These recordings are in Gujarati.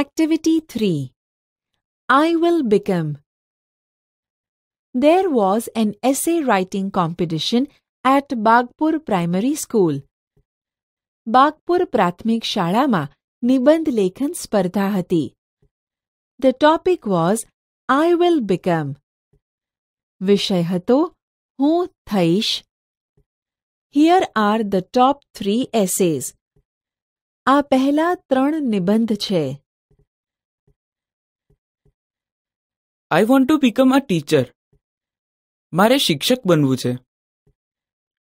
Activity 3 I Will Become There was an essay writing competition at Bagpur Primary School. Bagpur Prathmik Shalama Niband Lekhan Spardhahati. The topic was I Will Become. Vishayhato Hu Thaish. Here are the top three essays. આ પહેલા ત્રણ નિબંધ છે I want to become a teacher મારે શિક્ષક બનવું છે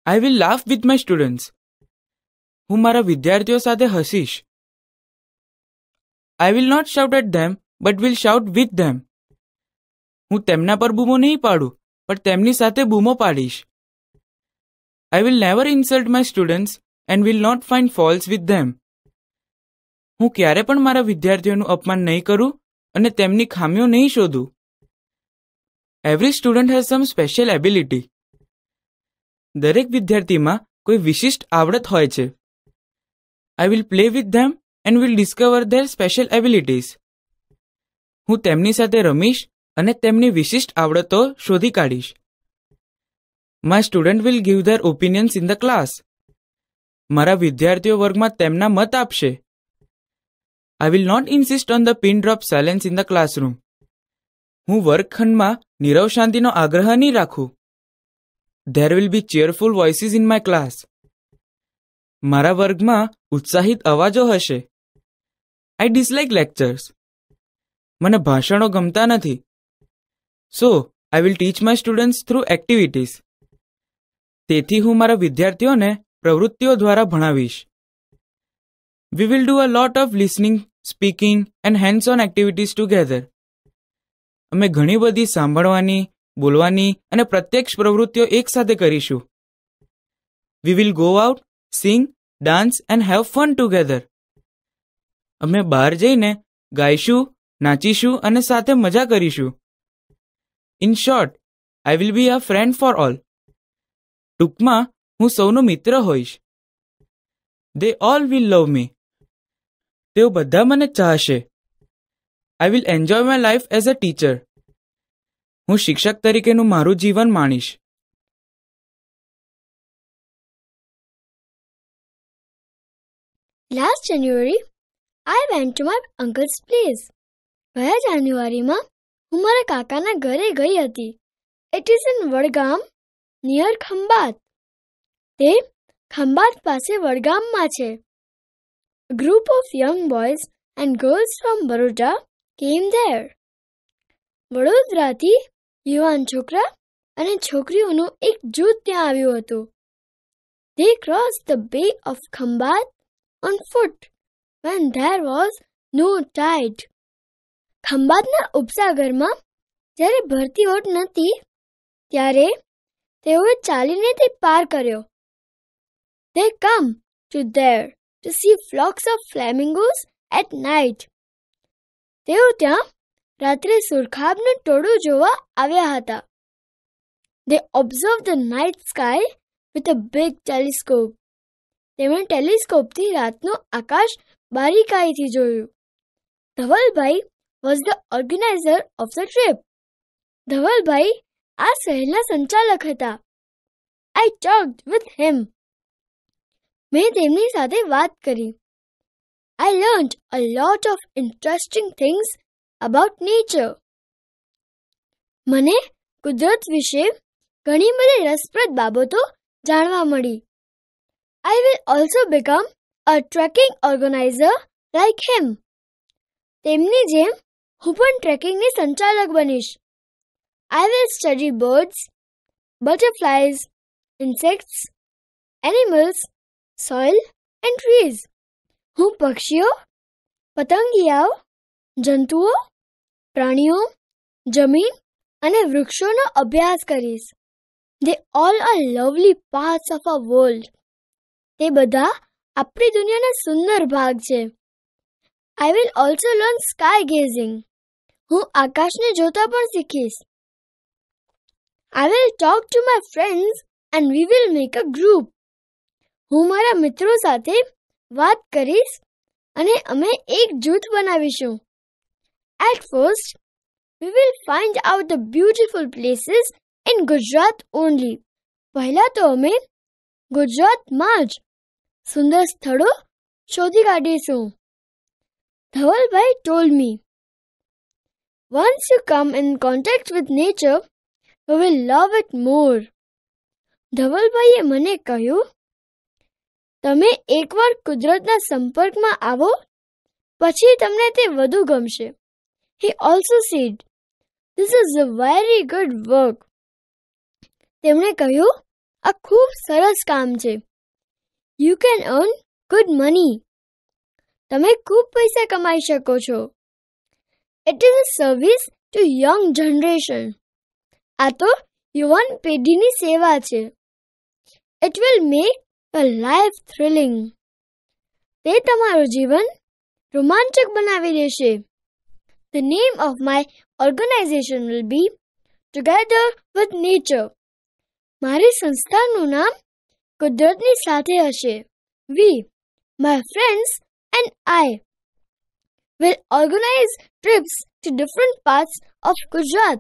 I will laugh with my students હું મારા વિદ્યાર્થીઓ સાથે હસીશ I will not shout at them but will shout with them હું તેમના પર બૂમો નહીં પાડું પણ તેમની સાથે બૂમો પાડીશ I will never insult my students and will not find faults with them હું ક્યારે પણ મારા વિદ્યાર્થીઓનું અપમાન નહીં કરું અને તેમની ખામીઓ નહીં શોધું every student has some special ability દરેક વિદ્યાર્થીમાં કોઈ વિશિષ્ટ આવડત હોય છે I will play with them and will discover their special abilities હું તેમની સાથે રમીશ અને તેમની વિશિષ્ટ આવડતો શોધી કાઢીશ my student will give their opinions in the class મારા વિદ્યાર્થીઓ વર્ગમાં તેમના મત આપશે I will not insist on the pin drop silence in the classroom હું વર્ગખંડમાં નિરવ શાંતિનો આગ્રહ નહીં રાખું there will be cheerful voices in my class મારા વર્ગમાં ઉત્સાહિત અવાજો હશે આઈ ડિસલાઇક લેક્ચર્સ મને ભાષણો ગમતા નથી so I will teach my students through activities તેથી હું મારા વિદ્યાર્થીઓને પ્રવૃત્તિઓ દ્વારા ભણાવીશ we will do a lot of listening speaking and hands on activities together અમે ઘણી બધી સાંભળવાની બોલવાની અને પ્રત્યક્ષ પ્રવૃત્તિઓ એકસાથે કરીશું we will go out sing dance and have fun together અમે બહાર જઈને ગાઈશું નાચીશું અને સાથે મજા કરીશું in short I will be a friend for all ટૂંકમાં હું સૌનો મિત્ર હોઈશ દે ઓલ વિલ લવ મી તેઓ બધા મને ચાહશે I will enjoy my life as a teacher હું શિક્ષક તરીકેનું મારું જીવન માણીશ last January I went to my uncle's place. ગયા જાન્યુઆરીમાં હું મારા કાકાના ઘરે ગઈ હતી it is in Vadgam near Khambhat તે ખંભાત પાસે વડગામમાં છે group of young boys and girls from Baroda came there વડોદરાથી યુવાન છોકરા અને છોકરીઓનું એક જૂથ ત્યાં આવ્યું હતું they cross the bay of Khambhat on foot when there was no tide ખંભાતના ઉપસાગરમાં જ્યારે ભરતી ઓટ નહોતી ત્યારે તેઓએ ચાલીને તે પાર કર્યો they come to there to see flocks of flamingos at night તેઓ ત્યાં રાત્રે સુરખાબનું ટોળું જોવા આવ્યા હતા they observe the night sky with a big telescope. તેમણે ટેલિસ્કોપથી રાતનું આકાશ બારીકાઈથી જોયું Dhavalbhai was the organiser of the trip Dhavalbhai આ શહેરના સંચાલક હતા આઈ ટોક્ડ વિથ હેમ મેં તેમની સાથે વાત કરી I learned a lot of interesting things about nature. મને કુદરત વિશે ઘણી બધી રસપ્રદ બાબતો જાણવા મળી I will also become a trekking organiser like him તેમની જેમ હું પણ ટ્રેકિંગની સંચાલક બનીશ I will study birds butterflies insects animals soil and trees હું પક્ષીઓ પતંગિયાઓ જંતુઓ પ્રાણીઓ જમીન અને વૃક્ષોનો અભ્યાસ કરીશ they all are lovely parts of a world તે બધા આપણી દુનિયાના સુંદર ભાગ છે I will also learn sky gazing હું આકાશને જોતા પણ શીખીશ I will talk to my friends and we will make a group હું મારા મિત્રો સાથે વાત કરીશ અને અમે એક જૂથ બનાવીશું at first we will find out the beautiful places in Gujarat only પહેલાં તો અમે ગુજરાતમાં જ સુંદર સ્થળો શોધી કાઢીશું Dhavalbhai told me Once you come in contact with nature you will love it more ધવલભાઈએ મને કહ્યું તમે એકવાર કુદરતના સંપર્કમાં આવો પછી તમને તે વધુ ગમશે he also said this is a very good work તેમણે કહ્યું આ ખૂબ સરસ કામ છે you can earn good money તમે ખૂબ પૈસા કમાઈ શકો છો it is a service to young generation આ તો યુવાન પેઢીની સેવા છે it will make life thrilling તે તમારું જીવન રોમાંચક બનાવી દેશે the name of my organisation will be together with nature મારી સંસ્થાનું નામ કુદરતની સાથે હશે we my friends and I will organize trips to different parts of Gujarat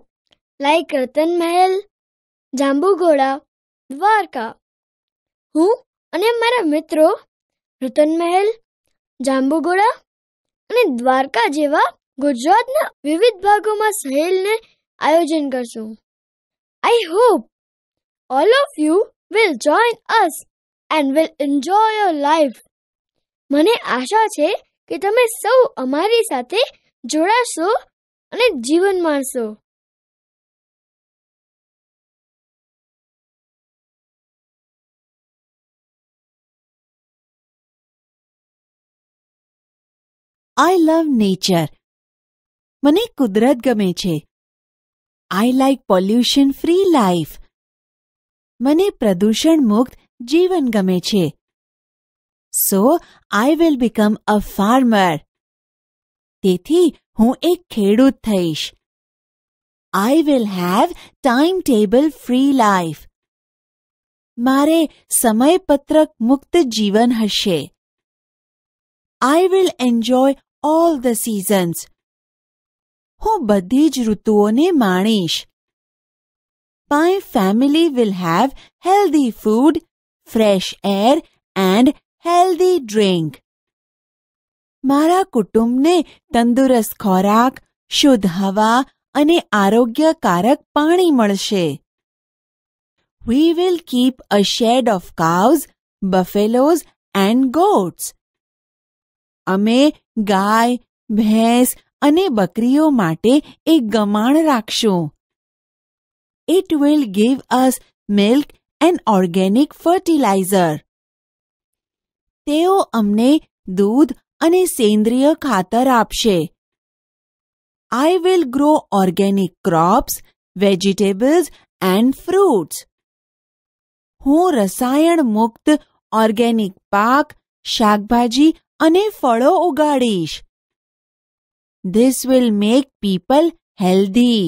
like Ratan Mahal, Jambugoda, Dwarka. Who અને મારા મિત્રો રતન મહેલ જાંબુગોળા અને દ્વારકા જેવા ગુજરાતના વિવિધ ભાગોમાં સહેલને આયોજન કરશું I hope all of you will join us and will enjoy your life મને આશા છે કે તમે સૌ અમારી સાથે જોડાશો અને જીવન માણશો આઈ લવ નેચર મને કુદરત ગમે છે I like pollution free life મને પ્રદૂષણ મુક્ત જીવન ગમે છે so I will become a farmer તેથી હું એક ખેડૂત થઈશ I will have time table free life મારે સમયપત્રક મુક્ત જીવન હશે I will enjoy all the seasons. હું બધી જ ઋતુઓને માણીશ. My family will have healthy food, fresh air and healthy drink. મારા કુટુંબને તંદુરસ્ત ખોરાક, શુદ્ધ હવા અને આરોગ્યકારક પાણી We will keep a shed of cows, buffaloes and goats. અમે ગાય ભેંસ અને બકરીઓ માટે એક ગમાણ રાખશું it will give us milk and organic fertilizer. તેઓ અમને દૂધ અને સેન્દ્રિય ખાતર આપશે. I will grow organic crops, vegetables and fruits. હું રસાયણ મુક્ત ઓર્ગેનિક પાક, શાકભાજી અને ફળો ઉગાડીશ this will make people healthy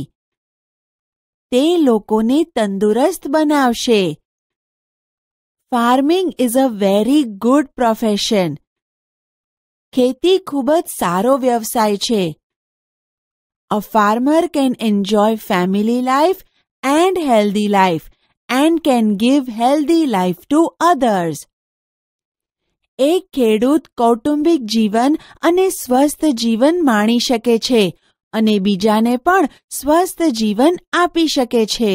તે લોકોને તંદુરસ્ત બનાવશે farming is a very good profession ખેતી ખૂબ જ સારો વ્યવસાય છે a farmer can enjoy family life and healthy life and can give healthy life to others એક ખેડૂત કૌટુંબિક જીવન અને સ્વસ્થ જીવન માણી શકે છે અને બીજાને પણ સ્વસ્થ જીવન આપી શકે છે